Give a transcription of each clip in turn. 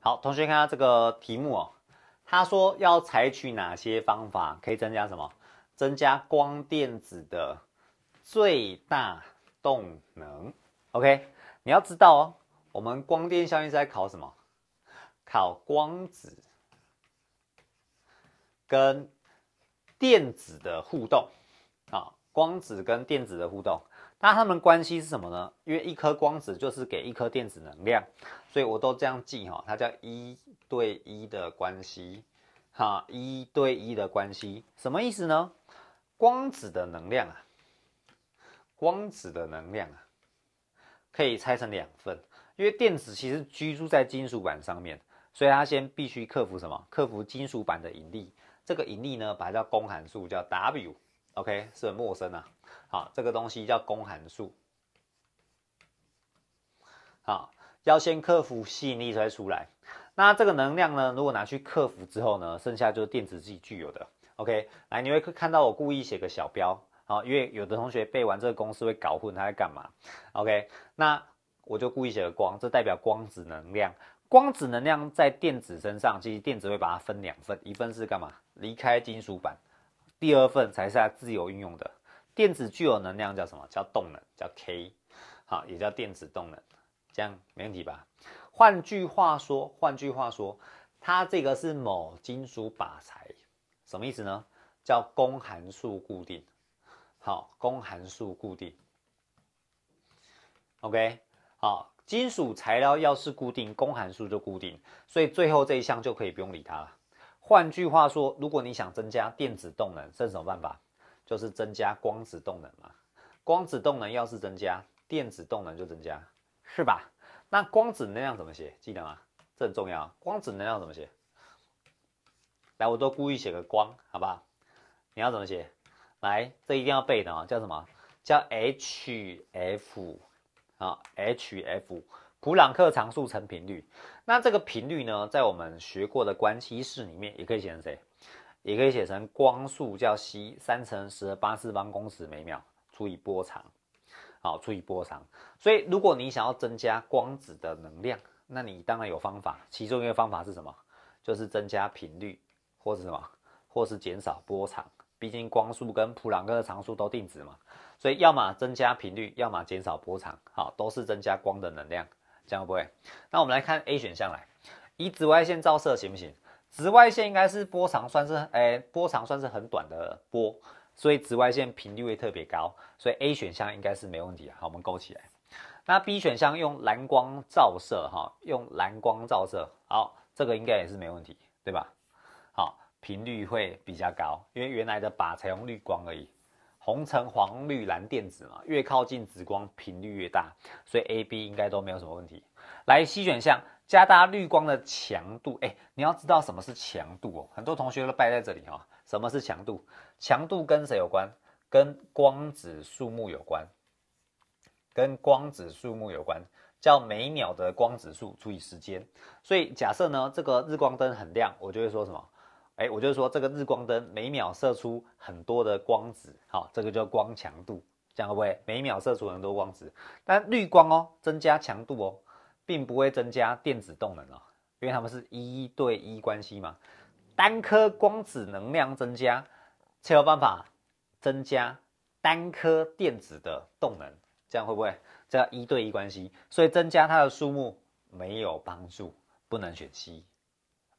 好，同学看下这个题目哦。他说要采取哪些方法可以增加什么？增加光电子的最大动能。OK，你要知道哦，我们光电效应是在考什么？考光子跟电子的互动啊，光子跟电子的互动。那它们关系是什么呢？因为一颗光子就是给一颗电子能量，所以我都这样记哈，它叫一对一的关系，哈，一对一的关系什么意思呢？光子的能量啊，光子的能量啊，可以拆成两份，因为电子其实居住在金属板上面，所以它先必须克服什么？克服金属板的引力，这个引力呢，把它叫功函数，叫 W。OK，是很陌生啊。好，这个东西叫功函数。好，要先克服吸引力才出来。那这个能量呢，如果拿去克服之后呢，剩下就是电子自己具有的。OK，来，你会看到我故意写个小标，好，因为有的同学背完这个公式会搞混他在干嘛。OK，那我就故意写个光，这代表光子能量。光子能量在电子身上，其实电子会把它分两份，一份是干嘛？离开金属板。第二份才是它自由运用的电子具有能量叫什么？叫动能，叫 K，好，也叫电子动能，这样没问题吧？换句话说，换句话说，它这个是某金属靶材，什么意思呢？叫功函数固定，好，功函数固定，OK，好，金属材料要是固定，功函数就固定，所以最后这一项就可以不用理它了。换句话说，如果你想增加电子动能，是什么办法？就是增加光子动能嘛。光子动能要是增加，电子动能就增加，是吧？那光子能量怎么写？记得吗？这很重要。光子能量怎么写？来，我都故意写个光，好吧？你要怎么写？来，这一定要背的啊，叫什么？叫 h f，啊，h f。普朗克常数乘频率，那这个频率呢，在我们学过的关系式里面，也可以写成谁？也可以写成光速叫 c 三乘十的八次方公尺每秒除以波长，好，除以波长。所以如果你想要增加光子的能量，那你当然有方法。其中一个方法是什么？就是增加频率，或是什么，或是减少波长。毕竟光速跟普朗克常数都定值嘛，所以要么增加频率，要么减少波长，好，都是增加光的能量。这样不会。那我们来看 A 选项来，以紫外线照射行不行？紫外线应该是波长算是，哎，波长算是很短的波，所以紫外线频率会特别高，所以 A 选项应该是没问题。好，我们勾起来。那 B 选项用蓝光照射，哈，用蓝光照射，好，这个应该也是没问题，对吧？好，频率会比较高，因为原来的靶采用绿光而已。红橙黄绿蓝靛紫嘛，越靠近紫光，频率越大，所以 A、B 应该都没有什么问题。来，C 选项，加大绿光的强度，哎，你要知道什么是强度哦，很多同学都败在这里哈。什么是强度？强度跟谁有关？跟光子数目有关，跟光子数目有关，叫每秒的光子数除以时间。所以假设呢，这个日光灯很亮，我就会说什么？哎，我就是说，这个日光灯每秒射出很多的光子，好，这个叫光强度，这样会不会每秒射出很多光子？但绿光哦，增加强度哦，并不会增加电子动能哦，因为它们是一对一关系嘛，单颗光子能量增加，才有办法增加单颗电子的动能，这样会不会？这叫一对一关系，所以增加它的数目没有帮助，不能选 C。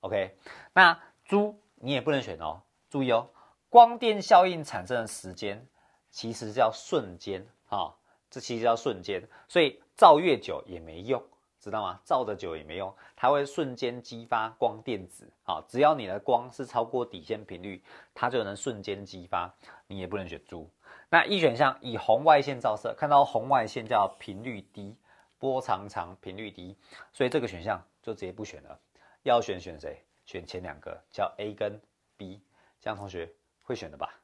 OK，那猪。你也不能选哦，注意哦，光电效应产生的时间其实叫瞬间啊，这其实叫瞬间，所以照越久也没用，知道吗？照的久也没用，它会瞬间激发光电子啊。只要你的光是超过底线频率，它就能瞬间激发。你也不能选猪。那一选项以红外线照射，看到红外线叫频率低，波长长，频率低，所以这个选项就直接不选了。要选选谁？选前两个叫 A 跟 B，这样同学会选的吧？